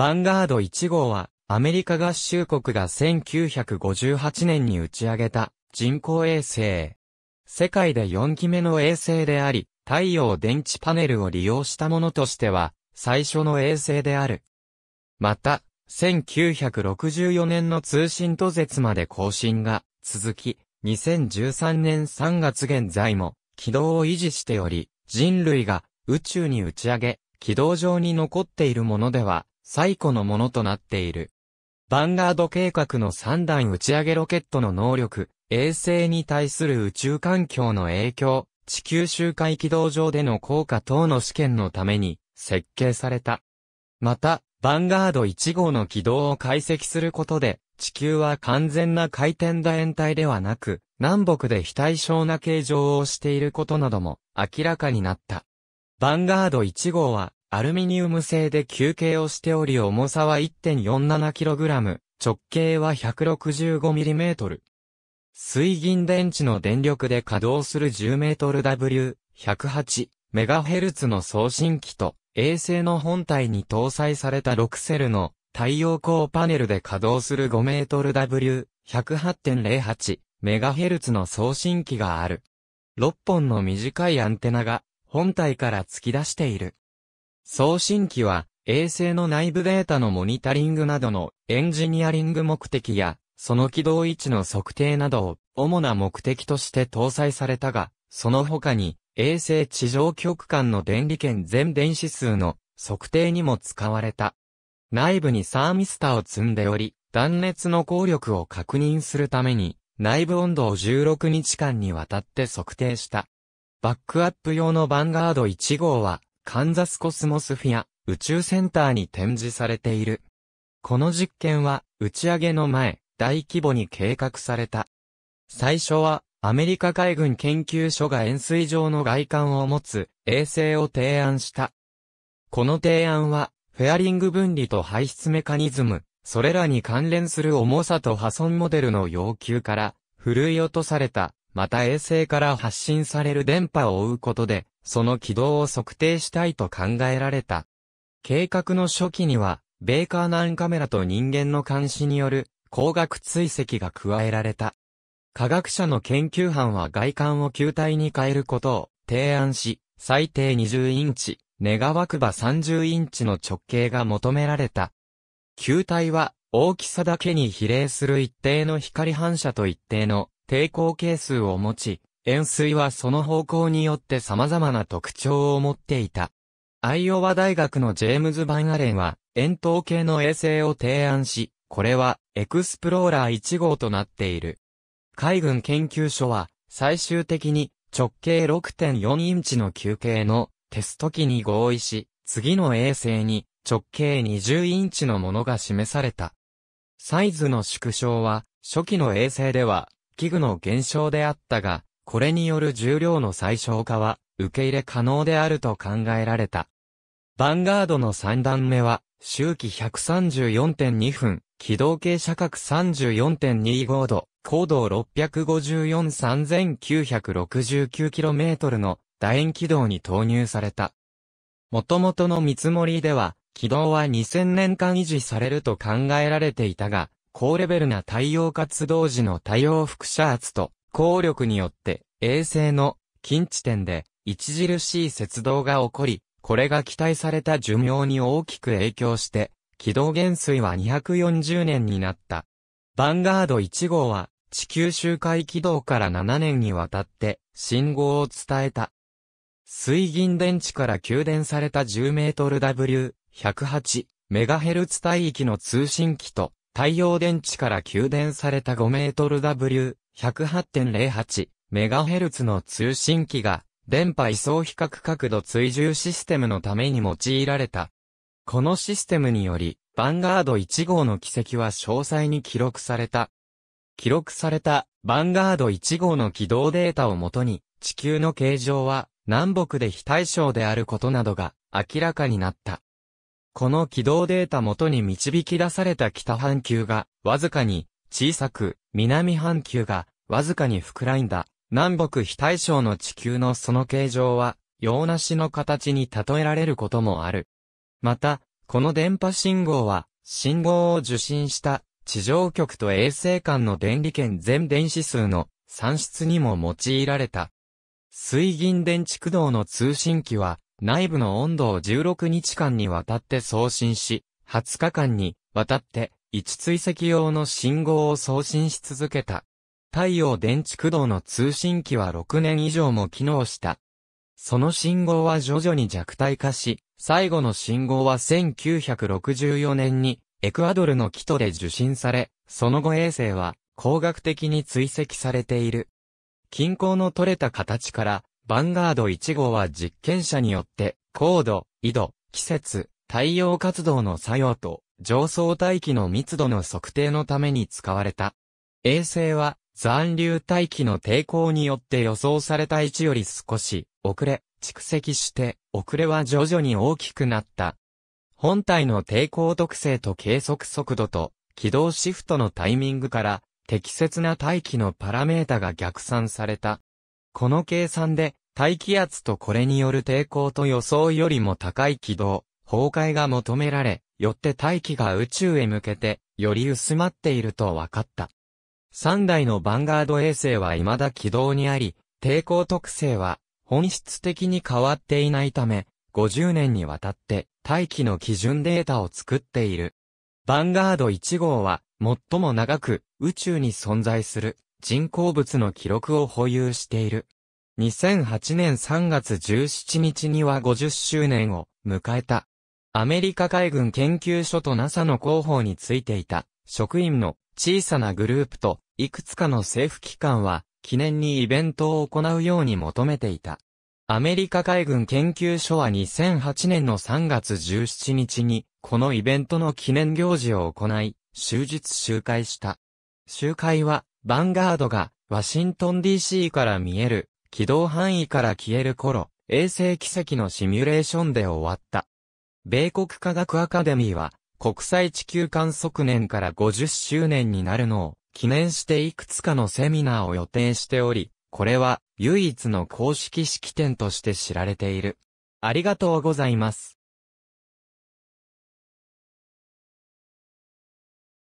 ヴァンガード1号は、アメリカ合衆国が1958年に打ち上げた人工衛星。世界で4機目の衛星であり、太陽電池パネルを利用したものとしては、最初の衛星である。また、1964年の通信途絶まで更新が続き、2013年3月現在も軌道を維持しており、人類が宇宙に打ち上げ、軌道上に残っているものでは最古のものとなっている。ヴァンガード計画の3段打ち上げロケットの能力、衛星に対する宇宙環境の影響、地球周回軌道上での効果等の試験のために設計された。また、ヴァンガード1号の軌道を解析することで、地球は完全な回転楕円体ではなく、南北で非対称な形状をしていることなども明らかになった。ヴァンガード1号はアルミニウム製で球形をしており重さは 1.47kg、直径は 165mm。水銀電池の電力で稼働する 10MW108MHz の送信機と衛星の本体に搭載された6セルの太陽光パネルで稼働する 5MW108.08MHz の送信機がある。6本の短いアンテナが本体から突き出している。送信機は、衛星の内部データのモニタリングなどのエンジニアリング目的や、その軌道位置の測定などを主な目的として搭載されたが、その他に衛星地上局間の電離圏全電子数の測定にも使われた。内部にサーミスタを積んでおり、断熱の効力を確認するために、内部温度を16日間にわたって測定した。バックアップ用のヴァンガード1号は、カンザスコスモスフィア宇宙センターに展示されている。この実験は打ち上げの前、大規模に計画された。最初はアメリカ海軍研究所が円錐状の外観を持つ衛星を提案した。この提案はフェアリング分離と排出メカニズム、それらに関連する重さと破損モデルの要求から、ふるい落とされた、また衛星から発信される電波を追うことで、その軌道を測定したいと考えられた。計画の初期には、ベーカーナンカメラと人間の監視による光学追跡が加えられた。科学者の研究班は外観を球体に変えることを提案し、最低20インチ、ガワクバ30インチの直径が求められた。球体は大きさだけに比例する一定の光反射と一定の抵抗係数を持ち、円錐はその方向によって様々な特徴を持っていた。アイオワ大学のジェームズ・バンアレンは、円筒形の衛星を提案し、これは、エクスプローラー1号となっている。海軍研究所は、最終的に、直径6.4インチの球形のテスト機に合意し、次の衛星に直径20インチのものが示された。サイズの縮小は、初期の衛星では、器具の減少であったが、これによる重量の最小化は、受け入れ可能であると考えられた。ヴァンガードの3段目は、周期134.2分、軌道傾斜角34.25度、高度 654-3969km の楕円軌道に投入された。元々の見積もりでは、軌道は2000年間維持されると考えられていたが、高レベルな太陽活動時の太陽輻射圧と効力によって衛星の近地点で著しい節動が起こり、これが期待された寿命に大きく影響して、軌道減衰は240年になった。ヴァンガード1号は地球周回軌道から7年にわたって信号を伝えた。水銀電池から給電された1 0ル w 1 0 8ヘルツ帯域の通信機と太陽電池から給電された5 W 108.08MHz の通信機が電波位相比較角度追従システムのために用いられた。このシステムにより、ヴァンガード1号の軌跡は詳細に記録された。記録されたヴァンガード1号の軌道データをもとに、地球の形状は南北で非対称であることなどが明らかになった。この軌道データもとに導き出された北半球が、わずかに小さく、南半球が、わずかに膨らんだ、南北非対称の地球のその形状は、洋梨の形に例えられることもある。また、この電波信号は、信号を受信した地上局と衛星間の電離圏全電子数の算出にも用いられた。水銀電池駆動の通信機は、内部の温度を16日間にわたって送信し、20日間にわたって一追跡用の信号を送信し続けた。太陽電池駆動の通信機は6年以上も機能した。その信号は徐々に弱体化し、最後の信号は1964年にエクアドルの基礎で受信され、その後衛星は工学的に追跡されている。近郊の取れた形から、ヴァンガード1号は実験者によって、高度、緯度、季節、太陽活動の作用と、上層大気の密度の測定のために使われた。衛星は残留大気の抵抗によって予想された位置より少し遅れ、蓄積して、遅れは徐々に大きくなった。本体の抵抗特性と計測速度と軌道シフトのタイミングから適切な大気のパラメータが逆算された。この計算で大気圧とこれによる抵抗と予想よりも高い軌道、崩壊が求められ、よって大気が宇宙へ向けて、より薄まっていると分かった。3台のヴァンガード衛星は未だ軌道にあり、抵抗特性は本質的に変わっていないため、50年にわたって大気の基準データを作っている。ヴァンガード1号は最も長く宇宙に存在する人工物の記録を保有している。2008年3月17日には50周年を迎えた。アメリカ海軍研究所と NASA の広報についていた職員の小さなグループといくつかの政府機関は記念にイベントを行うように求めていた。アメリカ海軍研究所は2008年の3月17日に、このイベントの記念行事を行い、終日集会した。集会は、ヴァンガードが、ワシントン DC から見える、軌道範囲から消える頃、衛星奇跡のシミュレーションで終わった。米国科学アカデミーは、国際地球観測年から50周年になるのを記念していくつかのセミナーを予定しており、これは唯一の公式式典として知られている。ありがとうございます。